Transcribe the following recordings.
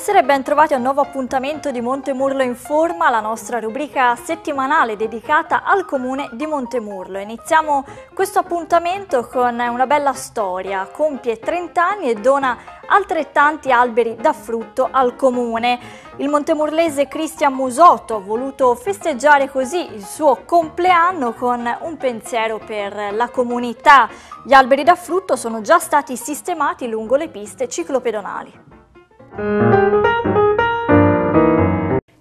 Buonasera e ben trovati a un nuovo appuntamento di Montemurlo in Forma, la nostra rubrica settimanale dedicata al comune di Montemurlo. Iniziamo questo appuntamento con una bella storia, compie 30 anni e dona altrettanti alberi da frutto al comune. Il montemurlese Cristian Musotto ha voluto festeggiare così il suo compleanno con un pensiero per la comunità. Gli alberi da frutto sono già stati sistemati lungo le piste ciclopedonali.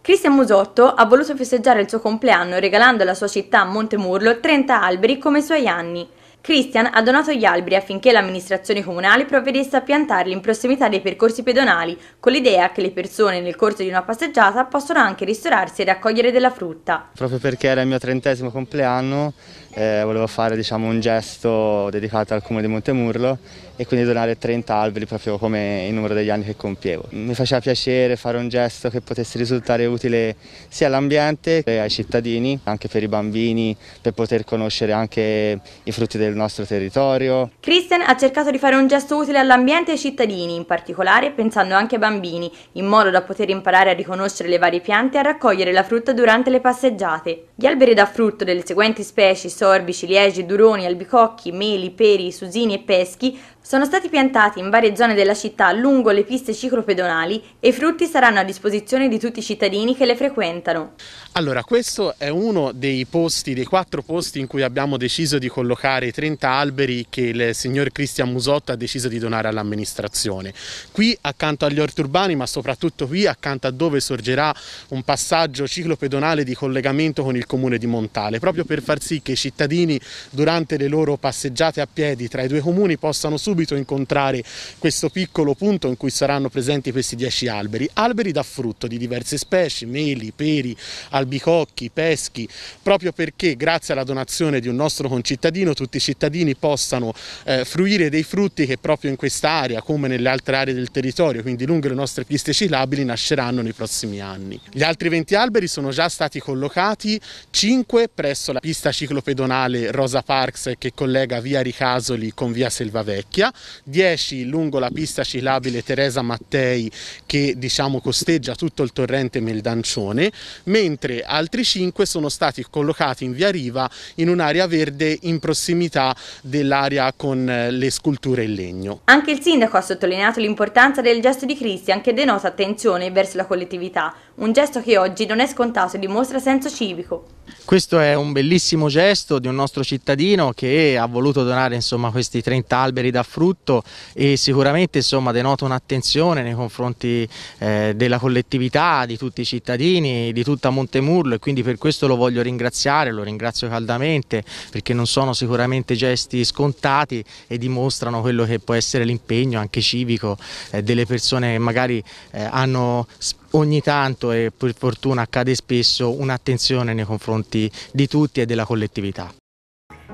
Cristian Musotto ha voluto festeggiare il suo compleanno regalando alla sua città Montemurlo 30 alberi come i suoi anni. Christian ha donato gli alberi affinché l'amministrazione comunale provvedesse a piantarli in prossimità dei percorsi pedonali, con l'idea che le persone nel corso di una passeggiata possano anche ristorarsi e raccogliere della frutta. Proprio perché era il mio trentesimo compleanno, eh, volevo fare diciamo, un gesto dedicato al comune di Montemurlo e quindi donare 30 alberi proprio come il numero degli anni che compievo. Mi faceva piacere fare un gesto che potesse risultare utile sia all'ambiente che ai cittadini, anche per i bambini, per poter conoscere anche i frutti del nostro territorio. Kristen ha cercato di fare un gesto utile all'ambiente e ai cittadini, in particolare pensando anche ai bambini, in modo da poter imparare a riconoscere le varie piante e a raccogliere la frutta durante le passeggiate. Gli alberi da frutto delle seguenti specie, sorbi, ciliegi, duroni, albicocchi, meli, peri, susini e peschi, sono stati piantati in varie zone della città lungo le piste ciclopedonali e i frutti saranno a disposizione di tutti i cittadini che le frequentano. Allora, questo è uno dei posti, dei quattro posti in cui abbiamo deciso di collocare i 30 alberi che il signor Cristian Musotto ha deciso di donare all'amministrazione. Qui accanto agli orti urbani, ma soprattutto qui accanto a dove sorgerà un passaggio ciclopedonale di collegamento con il comune di Montale, proprio per far sì che i cittadini durante le loro passeggiate a piedi tra i due comuni possano subito subito incontrare questo piccolo punto in cui saranno presenti questi 10 alberi. Alberi da frutto di diverse specie, meli, peri, albicocchi, peschi, proprio perché grazie alla donazione di un nostro concittadino tutti i cittadini possano eh, fruire dei frutti che proprio in quest'area, come nelle altre aree del territorio, quindi lungo le nostre piste ciclabili, nasceranno nei prossimi anni. Gli altri 20 alberi sono già stati collocati, 5 presso la pista ciclopedonale Rosa Parks che collega via Ricasoli con via Selvavecchia Sicilia, 10 lungo la pista ciclabile Teresa Mattei che diciamo costeggia tutto il torrente Meldancione, mentre altri 5 sono stati collocati in via Riva in un'area verde in prossimità dell'area con eh, le sculture in legno. Anche il sindaco ha sottolineato l'importanza del gesto di Cristian che denota attenzione verso la collettività, un gesto che oggi non è scontato e dimostra senso civico. Questo è un bellissimo gesto di un nostro cittadino che ha voluto donare insomma, questi 30 alberi da frutto e sicuramente insomma, denota un'attenzione nei confronti eh, della collettività, di tutti i cittadini, di tutta Montemurlo e quindi per questo lo voglio ringraziare, lo ringrazio caldamente perché non sono sicuramente gesti scontati e dimostrano quello che può essere l'impegno anche civico eh, delle persone che magari eh, hanno spesso ogni tanto e per fortuna accade spesso un'attenzione nei confronti di tutti e della collettività.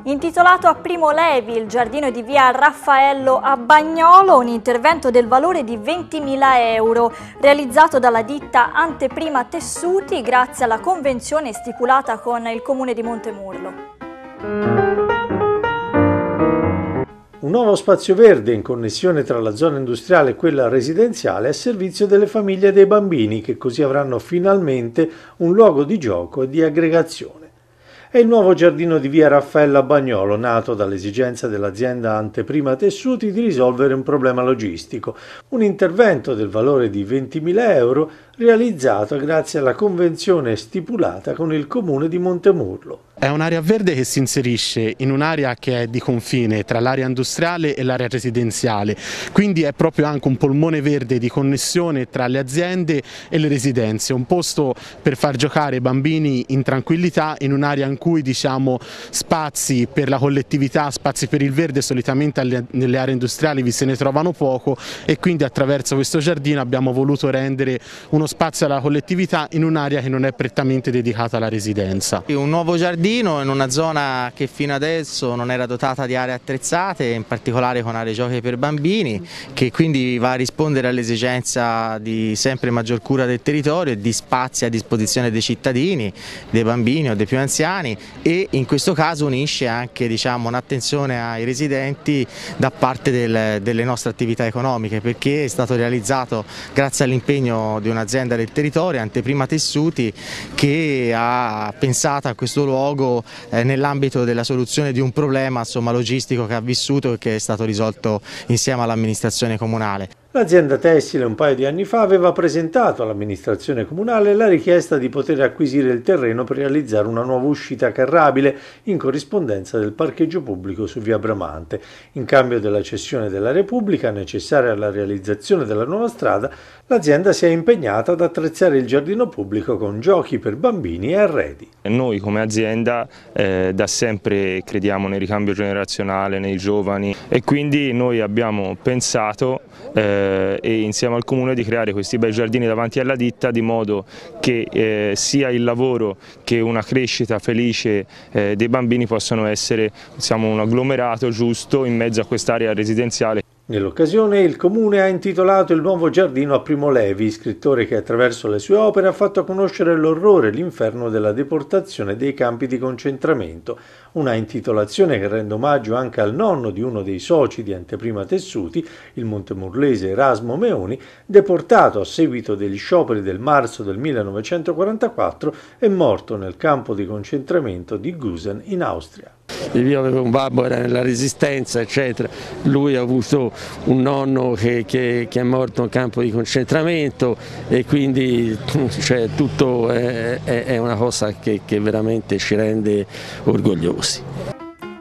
Intitolato a Primo Levi il giardino di via Raffaello a Bagnolo, un intervento del valore di 20.000 euro, realizzato dalla ditta Anteprima Tessuti grazie alla convenzione stipulata con il comune di Montemurlo. Un nuovo spazio verde in connessione tra la zona industriale e quella residenziale a servizio delle famiglie e dei bambini che così avranno finalmente un luogo di gioco e di aggregazione. È il nuovo giardino di via Raffaella Bagnolo, nato dall'esigenza dell'azienda Anteprima Tessuti di risolvere un problema logistico, un intervento del valore di 20.000 euro realizzato grazie alla convenzione stipulata con il comune di Montemurlo. È un'area verde che si inserisce in un'area che è di confine tra l'area industriale e l'area residenziale, quindi è proprio anche un polmone verde di connessione tra le aziende e le residenze, un posto per far giocare i bambini in tranquillità in un'area in cui diciamo, spazi per la collettività, spazi per il verde solitamente nelle aree industriali vi se ne trovano poco e quindi attraverso questo giardino abbiamo voluto rendere uno uno spazio alla collettività in un'area che non è prettamente dedicata alla residenza. Un nuovo giardino in una zona che fino adesso non era dotata di aree attrezzate, in particolare con aree giochi per bambini, che quindi va a rispondere all'esigenza di sempre maggior cura del territorio e di spazi a disposizione dei cittadini, dei bambini o dei più anziani e in questo caso unisce anche diciamo, un'attenzione ai residenti da parte del, delle nostre attività economiche perché è stato realizzato grazie all'impegno di un'azienda un'azienda del territorio, Anteprima Tessuti, che ha pensato a questo luogo eh, nell'ambito della soluzione di un problema insomma, logistico che ha vissuto e che è stato risolto insieme all'amministrazione comunale. L'azienda tessile un paio di anni fa aveva presentato all'amministrazione comunale la richiesta di poter acquisire il terreno per realizzare una nuova uscita carrabile in corrispondenza del parcheggio pubblico su via Bramante. In cambio della cessione della Repubblica necessaria alla realizzazione della nuova strada, l'azienda si è impegnata ad attrezzare il giardino pubblico con giochi per bambini e arredi. Noi come azienda eh, da sempre crediamo nel ricambio generazionale, nei giovani e quindi noi abbiamo pensato eh, eh, e insieme al Comune di creare questi bei giardini davanti alla ditta di modo che eh, sia il lavoro che una crescita felice eh, dei bambini possano essere diciamo, un agglomerato giusto in mezzo a quest'area residenziale Nell'occasione il comune ha intitolato il nuovo giardino a Primo Levi, scrittore che attraverso le sue opere ha fatto conoscere l'orrore e l'inferno della deportazione dei campi di concentramento, una intitolazione che rende omaggio anche al nonno di uno dei soci di Anteprima Tessuti, il montemurlese Erasmo Meoni, deportato a seguito degli scioperi del marzo del 1944 e morto nel campo di concentramento di Gusen in Austria. Io avevo un babbo, era nella resistenza, eccetera. Lui ha avuto un nonno che, che, che è morto in campo di concentramento e quindi cioè, tutto è, è, una cosa che, che veramente ci rende orgogliosi.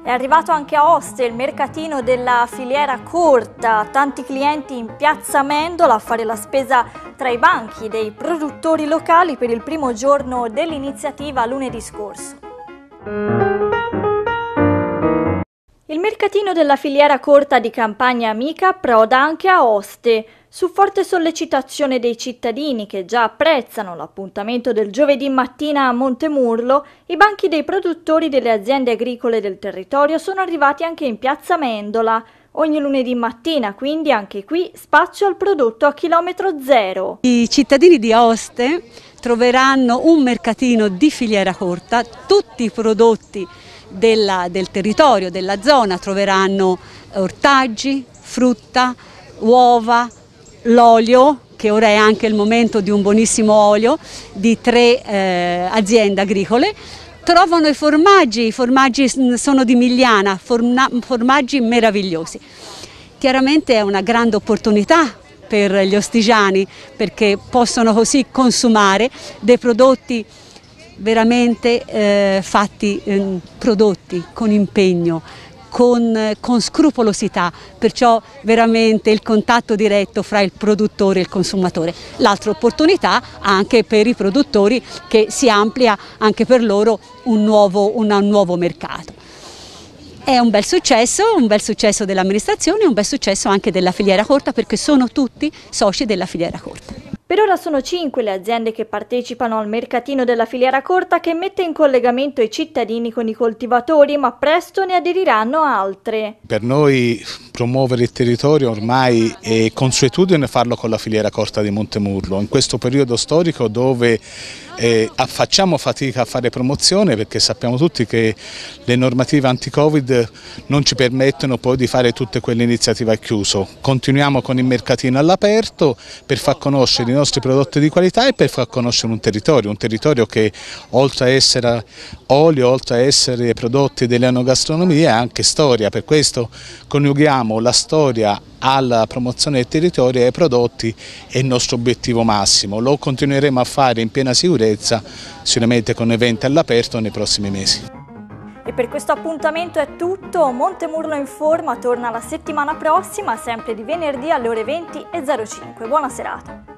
È arrivato anche a Oste il mercatino della filiera corta, tanti clienti in piazza Mendola a fare la spesa tra i banchi dei produttori locali per il primo giorno dell'iniziativa lunedì scorso. Il mercatino della filiera corta di Campagna Amica proda anche a Oste, su forte sollecitazione dei cittadini che già apprezzano l'appuntamento del giovedì mattina a Montemurlo, i banchi dei produttori delle aziende agricole del territorio sono arrivati anche in Piazza Mendola. Ogni lunedì mattina, quindi anche qui, spazio al prodotto a chilometro zero. I cittadini di Oste troveranno un mercatino di filiera corta, tutti i prodotti della, del territorio, della zona, troveranno ortaggi, frutta, uova, l'olio, che ora è anche il momento di un buonissimo olio, di tre eh, aziende agricole, trovano i formaggi, i formaggi sono di Migliana, formaggi meravigliosi. Chiaramente è una grande opportunità per gli ostigiani perché possono così consumare dei prodotti veramente eh, fatti, eh, prodotti con impegno, con, con, scrupolosità, perciò veramente il contatto diretto fra il produttore e il consumatore. L'altra opportunità anche per i produttori che si amplia anche per loro un nuovo, un, un nuovo mercato. È un bel successo, un bel successo dell'amministrazione, e un bel successo anche della filiera corta perché sono tutti soci della filiera corta. Per ora sono cinque le aziende che partecipano al mercatino della filiera corta che mette in collegamento i cittadini con i coltivatori, ma presto ne aderiranno altre. Per noi promuovere il territorio ormai è consuetudine farlo con la filiera corta di Montemurlo, in questo periodo storico dove eh, facciamo fatica a fare promozione perché sappiamo tutti che le normative anti-Covid non ci permettono poi di fare tutte quelle iniziative a chiuso. Continuiamo con il mercatino all'aperto per far conoscere i nostri nostri prodotti di qualità e per far conoscere un territorio, un territorio che oltre a essere olio, oltre a essere prodotti dell'anogastronomia è anche storia, per questo coniughiamo la storia alla promozione del territorio e ai prodotti è il nostro obiettivo massimo, lo continueremo a fare in piena sicurezza sicuramente con eventi all'aperto nei prossimi mesi. E per questo appuntamento è tutto, Montemurlo in forma torna la settimana prossima, sempre di venerdì alle ore 20.05. Buona serata!